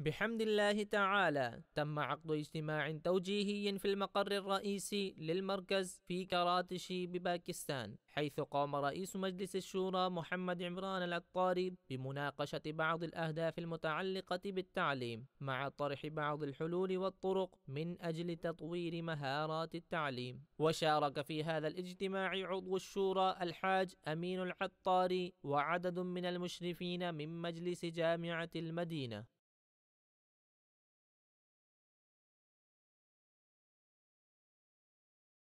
بحمد الله تعالى تم عقد اجتماع توجيهي في المقر الرئيسي للمركز في كراتشي بباكستان حيث قام رئيس مجلس الشورى محمد عمران العطاري بمناقشة بعض الأهداف المتعلقة بالتعليم مع طرح بعض الحلول والطرق من أجل تطوير مهارات التعليم وشارك في هذا الاجتماع عضو الشورى الحاج أمين العطاري وعدد من المشرفين من مجلس جامعة المدينة